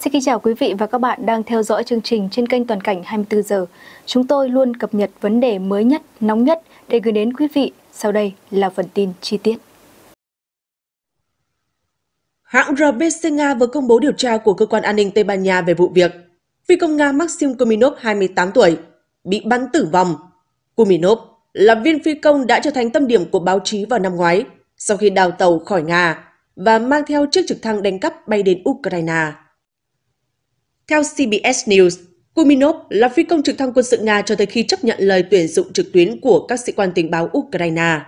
Xin kính chào quý vị và các bạn đang theo dõi chương trình trên kênh Toàn cảnh 24 giờ. Chúng tôi luôn cập nhật vấn đề mới nhất, nóng nhất để gửi đến quý vị. Sau đây là phần tin chi tiết. Hãng RBC Nga vừa công bố điều tra của cơ quan an ninh Tây Ban Nha về vụ việc phi công Nga Maxim Kuminov 28 tuổi bị bắn tử vong. Kuminov là viên phi công đã trở thành tâm điểm của báo chí vào năm ngoái sau khi đào tàu khỏi Nga và mang theo chiếc trực thăng đánh cắp bay đến Ukraine. Theo CBS News, Kuminov là phi công trực thăng quân sự Nga cho tới khi chấp nhận lời tuyển dụng trực tuyến của các sĩ quan tình báo Ukraine.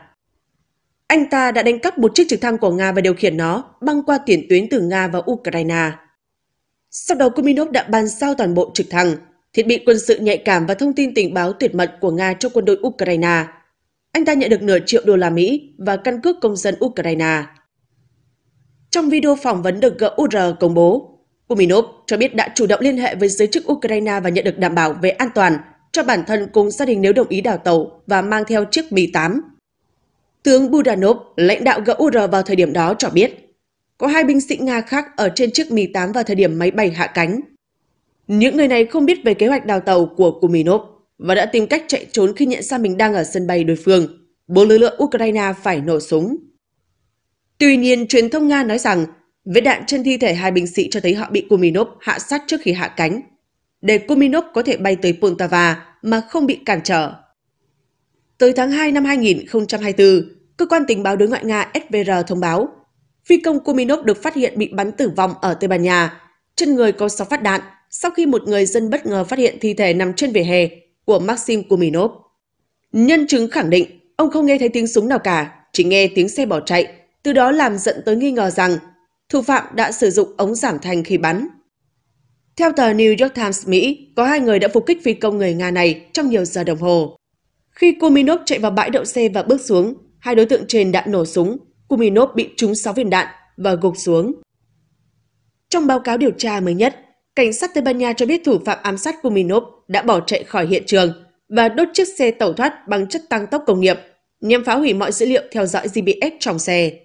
Anh ta đã đánh cắp một chiếc trực thăng của Nga và điều khiển nó băng qua tiền tuyến từ Nga và Ukraine. Sau đó Kuminov đã bàn giao toàn bộ trực thăng, thiết bị quân sự nhạy cảm và thông tin tình báo tuyệt mật của Nga cho quân đội Ukraine. Anh ta nhận được nửa triệu đô la Mỹ và căn cước công dân Ukraine. Trong video phỏng vấn được GUR công bố, Kuminov cho biết đã chủ động liên hệ với giới chức Ukraine và nhận được đảm bảo về an toàn cho bản thân cùng gia đình nếu đồng ý đào tàu và mang theo chiếc Mi-8. Tướng Budanov, lãnh đạo GUR vào thời điểm đó cho biết, có hai binh sĩ Nga khác ở trên chiếc Mi-8 vào thời điểm máy bay hạ cánh. Những người này không biết về kế hoạch đào tàu của Kuminov và đã tìm cách chạy trốn khi nhận ra mình đang ở sân bay đối phương. Bốn lực lượng Ukraine phải nổ súng. Tuy nhiên, truyền thông Nga nói rằng Vết đạn trên thi thể hai binh sĩ cho thấy họ bị Kuminov hạ sát trước khi hạ cánh, để Kuminov có thể bay tới Poltava mà không bị cản trở. Tới tháng 2 năm 2024, cơ quan tình báo đối ngoại Nga SVR thông báo, phi công Kuminov được phát hiện bị bắn tử vong ở Tây Ban Nha, chân người có 6 phát đạn, sau khi một người dân bất ngờ phát hiện thi thể nằm trên vỉa hè của Maxim Kuminov. Nhân chứng khẳng định, ông không nghe thấy tiếng súng nào cả, chỉ nghe tiếng xe bỏ chạy, từ đó làm giận tới nghi ngờ rằng thủ phạm đã sử dụng ống giảm thanh khi bắn. Theo tờ New York Times Mỹ, có hai người đã phục kích phi công người Nga này trong nhiều giờ đồng hồ. Khi Kuminov chạy vào bãi đậu xe và bước xuống, hai đối tượng trên đã nổ súng. Kuminov bị trúng 6 viên đạn và gục xuống. Trong báo cáo điều tra mới nhất, cảnh sát Tây Ban Nha cho biết thủ phạm ám sát Kuminov đã bỏ chạy khỏi hiện trường và đốt chiếc xe tẩu thoát bằng chất tăng tốc công nghiệp nhằm phá hủy mọi dữ liệu theo dõi GPS trong xe.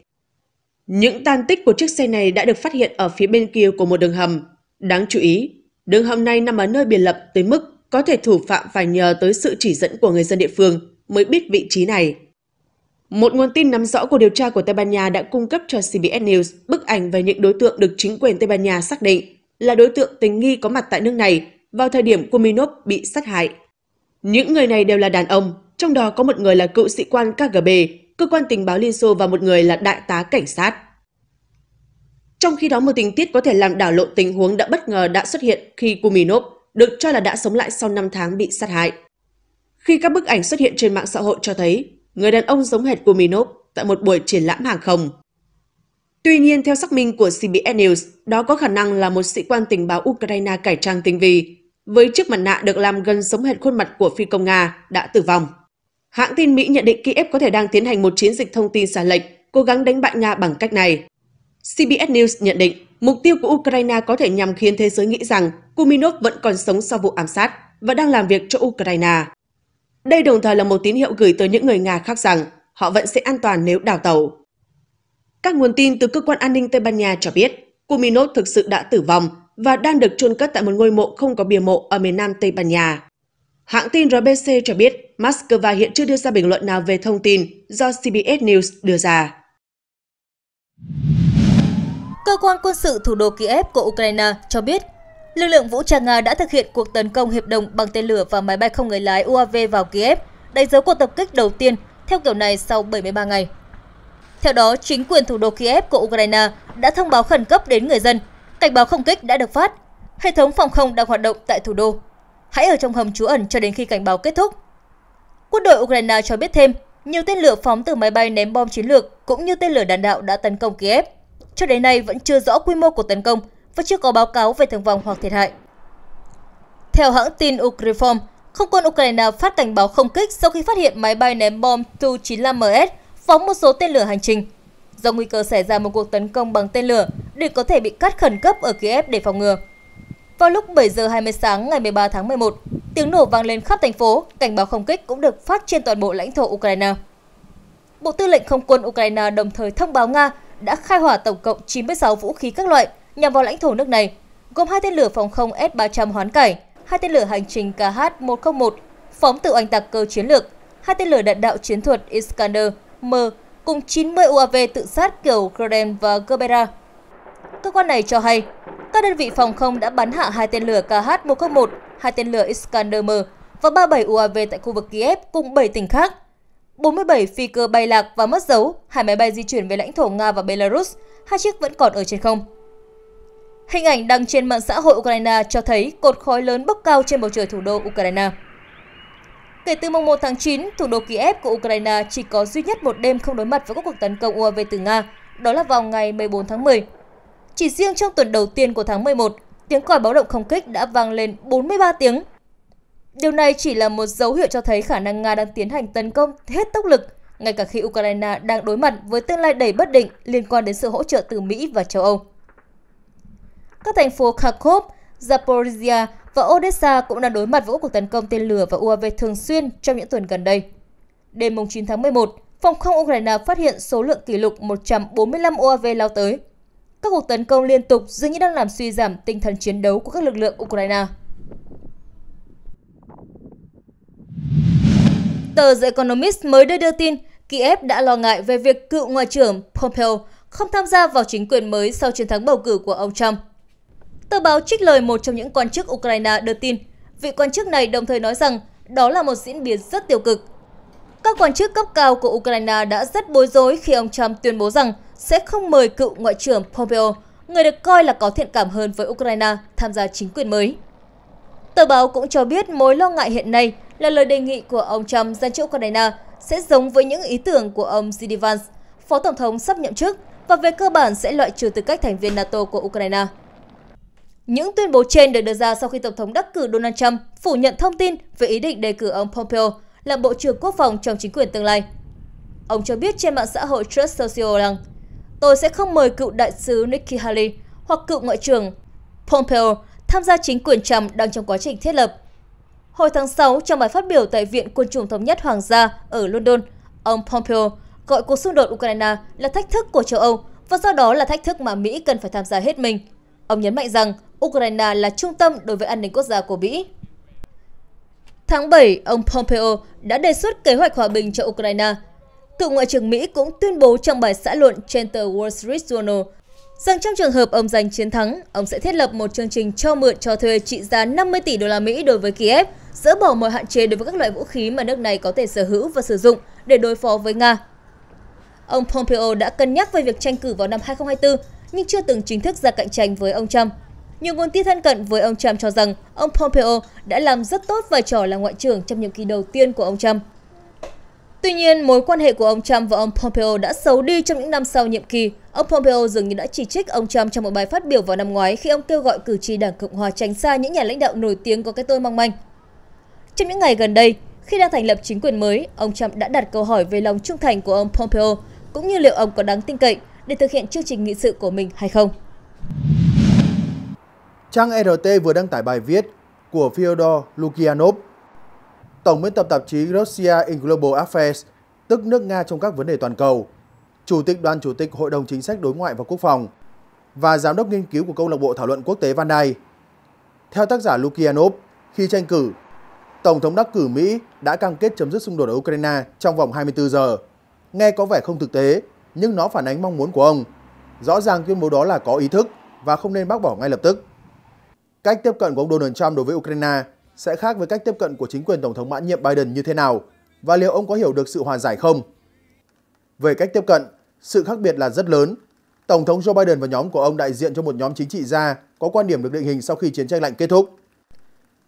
Những tan tích của chiếc xe này đã được phát hiện ở phía bên kia của một đường hầm. Đáng chú ý, đường hầm này nằm ở nơi biệt lập tới mức có thể thủ phạm phải nhờ tới sự chỉ dẫn của người dân địa phương mới biết vị trí này. Một nguồn tin nắm rõ của điều tra của Tây Ban Nha đã cung cấp cho CBS News bức ảnh về những đối tượng được chính quyền Tây Ban Nha xác định là đối tượng tình nghi có mặt tại nước này vào thời điểm Kuminov bị sát hại. Những người này đều là đàn ông, trong đó có một người là cựu sĩ quan KGB cơ quan tình báo Liên Xô và một người là đại tá cảnh sát. Trong khi đó một tình tiết có thể làm đảo lộn tình huống đã bất ngờ đã xuất hiện khi Kuminov được cho là đã sống lại sau 5 tháng bị sát hại. Khi các bức ảnh xuất hiện trên mạng xã hội cho thấy người đàn ông giống hệt Kuminov tại một buổi triển lãm hàng không. Tuy nhiên, theo xác minh của CBS News, đó có khả năng là một sĩ quan tình báo Ukraine cải trang tinh vi, với chiếc mặt nạ được làm gần giống hệt khuôn mặt của phi công Nga đã tử vong. Hãng tin Mỹ nhận định Kiev có thể đang tiến hành một chiến dịch thông tin xả lệch, cố gắng đánh bại Nga bằng cách này. CBS News nhận định mục tiêu của Ukraine có thể nhằm khiến thế giới nghĩ rằng Kuminov vẫn còn sống sau vụ ám sát và đang làm việc cho Ukraine. Đây đồng thời là một tín hiệu gửi tới những người Nga khác rằng họ vẫn sẽ an toàn nếu đào tàu. Các nguồn tin từ cơ quan an ninh Tây Ban Nha cho biết Kuminov thực sự đã tử vong và đang được chôn cất tại một ngôi mộ không có bia mộ ở miền nam Tây Ban Nha. Hãng tin RBC cho biết Moscow hiện chưa đưa ra bình luận nào về thông tin do CBS News đưa ra. Cơ quan quân sự thủ đô Kiev của Ukraine cho biết lực lượng vũ trang Nga đã thực hiện cuộc tấn công hiệp đồng bằng tên lửa và máy bay không người lái UAV vào Kiev, đánh dấu cuộc tập kích đầu tiên theo kiểu này sau 73 ngày. Theo đó, chính quyền thủ đô Kiev của Ukraine đã thông báo khẩn cấp đến người dân, cảnh báo không kích đã được phát, hệ thống phòng không đang hoạt động tại thủ đô hãy ở trong hầm trú ẩn cho đến khi cảnh báo kết thúc. Quân đội Ukraine cho biết thêm, nhiều tên lửa phóng từ máy bay ném bom chiến lược cũng như tên lửa đạn đạo đã tấn công Kiev. Cho đến nay vẫn chưa rõ quy mô của tấn công và chưa có báo cáo về thương vong hoặc thiệt hại. Theo hãng tin Ukrinform, không quân Ukraine phát cảnh báo không kích sau khi phát hiện máy bay ném bom Tu-95MS phóng một số tên lửa hành trình. Do nguy cơ xảy ra một cuộc tấn công bằng tên lửa, để có thể bị cắt khẩn cấp ở Kiev để phòng ngừa. Vào lúc 7 giờ 20 sáng ngày 13 tháng 11, tiếng nổ vang lên khắp thành phố, cảnh báo không kích cũng được phát trên toàn bộ lãnh thổ Ukraine. Bộ Tư lệnh Không quân Ukraine đồng thời thông báo Nga đã khai hỏa tổng cộng 96 vũ khí các loại nhằm vào lãnh thổ nước này, gồm hai tên lửa phòng không S-300 hoán cải, hai tên lửa hành trình KH-101 phóng từ oanh tạc cơ chiến lược, hai tên lửa đạn đạo chiến thuật Iskander M cùng 90 UAV tự sát kiểu Grenade và Gerbera. Cơ quan này cho hay các đơn vị phòng không đã bắn hạ hai tên lửa KH-101, hai tên lửa Iskander-M và 37 UAV tại khu vực Kiev cùng 7 tỉnh khác. 47 phi cơ bay lạc và mất dấu, hai máy bay di chuyển về lãnh thổ Nga và Belarus, hai chiếc vẫn còn ở trên không. Hình ảnh đăng trên mạng xã hội Ukraine cho thấy cột khói lớn bốc cao trên bầu trời thủ đô Ukraine. Kể từ mùng 1 tháng 9, thủ đô Kiev của Ukraine chỉ có duy nhất một đêm không đối mặt với các cuộc tấn công UAV từ Nga, đó là vào ngày 14 tháng 10. Chỉ riêng trong tuần đầu tiên của tháng 11, tiếng còi báo động không kích đã vang lên 43 tiếng. Điều này chỉ là một dấu hiệu cho thấy khả năng Nga đang tiến hành tấn công hết tốc lực, ngay cả khi Ukraine đang đối mặt với tương lai đầy bất định liên quan đến sự hỗ trợ từ Mỹ và châu Âu. Các thành phố Kharkov, Zaporizhia và Odessa cũng đang đối mặt với cuộc tấn công tên lửa và UAV thường xuyên trong những tuần gần đây. Đêm 9 tháng 11, Phòng không Ukraine phát hiện số lượng kỷ lục 145 UAV lao tới, các cuộc tấn công liên tục dường như đang làm suy giảm tinh thần chiến đấu của các lực lượng Ukraine. Tờ The Economist mới đây đưa tin Kiev đã lo ngại về việc cựu Ngoại trưởng Pompeo không tham gia vào chính quyền mới sau chiến thắng bầu cử của ông Trump. Tờ báo trích lời một trong những quan chức Ukraine đưa tin, vị quan chức này đồng thời nói rằng đó là một diễn biến rất tiêu cực. Các quan chức cấp cao của Ukraine đã rất bối rối khi ông Trump tuyên bố rằng sẽ không mời cựu Ngoại trưởng Pompeo, người được coi là có thiện cảm hơn với Ukraine, tham gia chính quyền mới. Tờ báo cũng cho biết mối lo ngại hiện nay là lời đề nghị của ông Trump dành cho Ukraine sẽ giống với những ý tưởng của ông J.D. Vance, phó tổng thống sắp nhậm chức và về cơ bản sẽ loại trừ tư cách thành viên NATO của Ukraine. Những tuyên bố trên được đưa ra sau khi Tổng thống đắc cử Donald Trump phủ nhận thông tin về ý định đề cử ông Pompeo làm Bộ trưởng Quốc phòng trong chính quyền tương lai. Ông cho biết trên mạng xã hội Trust Social rằng tôi sẽ không mời cựu đại sứ Nikki Haley hoặc cựu ngoại trưởng Pompeo tham gia chính quyền Trump đang trong quá trình thiết lập. Hồi tháng 6, trong bài phát biểu tại Viện Quân chủng Thống nhất Hoàng gia ở London, ông Pompeo gọi cuộc xung đột Ukraine là thách thức của châu Âu và do đó là thách thức mà Mỹ cần phải tham gia hết mình. Ông nhấn mạnh rằng Ukraine là trung tâm đối với an ninh quốc gia của Mỹ. Tháng 7, ông Pompeo đã đề xuất kế hoạch hòa bình cho Ukraine Cựu Ngoại trưởng Mỹ cũng tuyên bố trong bài xã luận trên tờ Wall Street Journal rằng trong trường hợp ông giành chiến thắng, ông sẽ thiết lập một chương trình cho mượn cho thuê trị giá 50 tỷ đô la Mỹ đối với Kiev, dỡ bỏ mọi hạn chế đối với các loại vũ khí mà nước này có thể sở hữu và sử dụng để đối phó với Nga. Ông Pompeo đã cân nhắc về việc tranh cử vào năm 2024 nhưng chưa từng chính thức ra cạnh tranh với ông Trump. Nhiều nguồn tin thân cận với ông Trump cho rằng ông Pompeo đã làm rất tốt vai trò là ngoại trưởng trong nhiệm kỳ đầu tiên của ông Trump. Tuy nhiên, mối quan hệ của ông Trump và ông Pompeo đã xấu đi trong những năm sau nhiệm kỳ. Ông Pompeo dường như đã chỉ trích ông Trump trong một bài phát biểu vào năm ngoái khi ông kêu gọi cử tri Đảng Cộng Hòa tránh xa những nhà lãnh đạo nổi tiếng có cái tôi mong manh. Trong những ngày gần đây, khi đang thành lập chính quyền mới, ông Trump đã đặt câu hỏi về lòng trung thành của ông Pompeo, cũng như liệu ông có đáng tin cậy để thực hiện chương trình nghị sự của mình hay không. Trang RT vừa đăng tải bài viết của Fyodor Lukyanov Tổng biên tập tạp chí Russia in Global Affairs, tức nước Nga trong các vấn đề toàn cầu, Chủ tịch Đoàn Chủ tịch Hội đồng Chính sách Đối ngoại và Quốc phòng và Giám đốc nghiên cứu của Câu lạc bộ Thảo luận Quốc tế Van Dijk. Theo tác giả Lukianov, khi tranh cử, Tổng thống đắc cử Mỹ đã cam kết chấm dứt xung đột ở Ukraine trong vòng 24 giờ. Nghe có vẻ không thực tế, nhưng nó phản ánh mong muốn của ông. Rõ ràng tuyên bố đó là có ý thức và không nên bác bỏ ngay lập tức. Cách tiếp cận của ông Donald Trump đối với Ukraine sẽ khác với cách tiếp cận của chính quyền Tổng thống mãn nhiệm Biden như thế nào và liệu ông có hiểu được sự hòa giải không? Về cách tiếp cận, sự khác biệt là rất lớn. Tổng thống Joe Biden và nhóm của ông đại diện cho một nhóm chính trị gia có quan điểm được định hình sau khi chiến tranh lạnh kết thúc.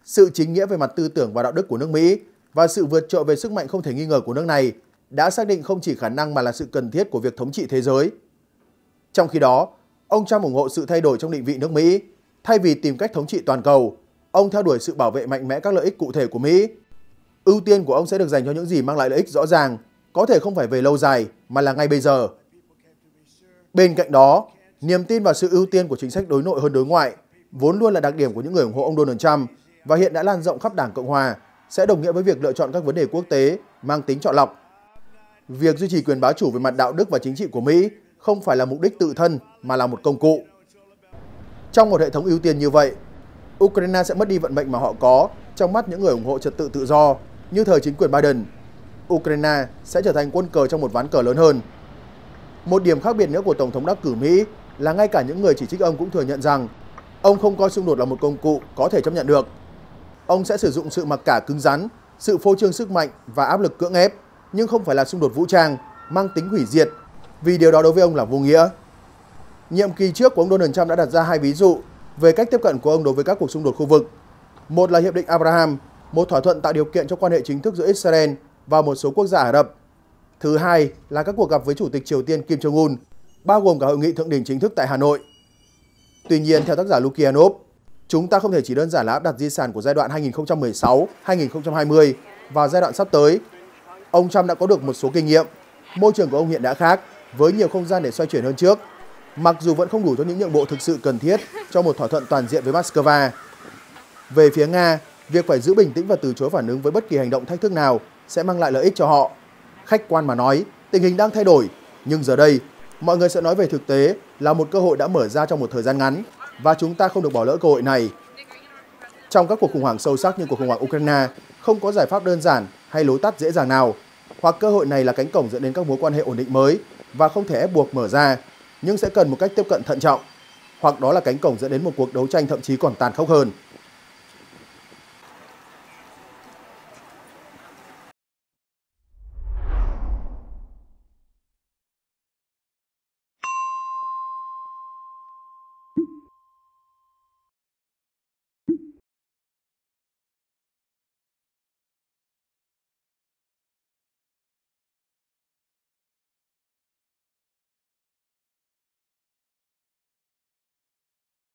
Sự chính nghĩa về mặt tư tưởng và đạo đức của nước Mỹ và sự vượt trội về sức mạnh không thể nghi ngờ của nước này đã xác định không chỉ khả năng mà là sự cần thiết của việc thống trị thế giới. Trong khi đó, ông Trump ủng hộ sự thay đổi trong định vị nước Mỹ thay vì tìm cách thống trị toàn cầu ông theo đuổi sự bảo vệ mạnh mẽ các lợi ích cụ thể của Mỹ. Ưu tiên của ông sẽ được dành cho những gì mang lại lợi ích rõ ràng, có thể không phải về lâu dài mà là ngay bây giờ. Bên cạnh đó, niềm tin vào sự ưu tiên của chính sách đối nội hơn đối ngoại vốn luôn là đặc điểm của những người ủng hộ ông Donald Trump và hiện đã lan rộng khắp Đảng Cộng hòa, sẽ đồng nghĩa với việc lựa chọn các vấn đề quốc tế mang tính chọn lọc. Việc duy trì quyền bá chủ về mặt đạo đức và chính trị của Mỹ không phải là mục đích tự thân mà là một công cụ. Trong một hệ thống ưu tiên như vậy, Ukraine sẽ mất đi vận mệnh mà họ có trong mắt những người ủng hộ trật tự tự do như thời chính quyền Biden. Ukraine sẽ trở thành quân cờ trong một ván cờ lớn hơn. Một điểm khác biệt nữa của Tổng thống đắc cử Mỹ là ngay cả những người chỉ trích ông cũng thừa nhận rằng ông không coi xung đột là một công cụ có thể chấp nhận được. Ông sẽ sử dụng sự mặc cả cứng rắn, sự phô trương sức mạnh và áp lực cưỡng ép, nhưng không phải là xung đột vũ trang, mang tính hủy diệt, vì điều đó đối với ông là vô nghĩa. Nhiệm kỳ trước của ông Donald Trump đã đặt ra hai ví dụ về cách tiếp cận của ông đối với các cuộc xung đột khu vực. Một là Hiệp định Abraham, một thỏa thuận tạo điều kiện cho quan hệ chính thức giữa Israel và một số quốc gia Ả Rập. Thứ hai là các cuộc gặp với Chủ tịch Triều Tiên Kim Jong-un, bao gồm cả hội nghị thượng đỉnh chính thức tại Hà Nội. Tuy nhiên, theo tác giả Lukianov, chúng ta không thể chỉ đơn giản là áp đặt di sản của giai đoạn 2016-2020 và giai đoạn sắp tới. Ông Trump đã có được một số kinh nghiệm. Môi trường của ông hiện đã khác, với nhiều không gian để xoay chuyển hơn trước mặc dù vẫn không đủ cho những nhượng bộ thực sự cần thiết cho một thỏa thuận toàn diện với Moscow. Về phía Nga, việc phải giữ bình tĩnh và từ chối phản ứng với bất kỳ hành động thách thức nào sẽ mang lại lợi ích cho họ. Khách quan mà nói, tình hình đang thay đổi, nhưng giờ đây, mọi người sẽ nói về thực tế là một cơ hội đã mở ra trong một thời gian ngắn và chúng ta không được bỏ lỡ cơ hội này. Trong các cuộc khủng hoảng sâu sắc như cuộc khủng hoảng Ukraine, không có giải pháp đơn giản hay lối tắt dễ dàng nào, hoặc cơ hội này là cánh cổng dẫn đến các mối quan hệ ổn định mới và không thể ép buộc mở ra nhưng sẽ cần một cách tiếp cận thận trọng, hoặc đó là cánh cổng dẫn đến một cuộc đấu tranh thậm chí còn tàn khốc hơn.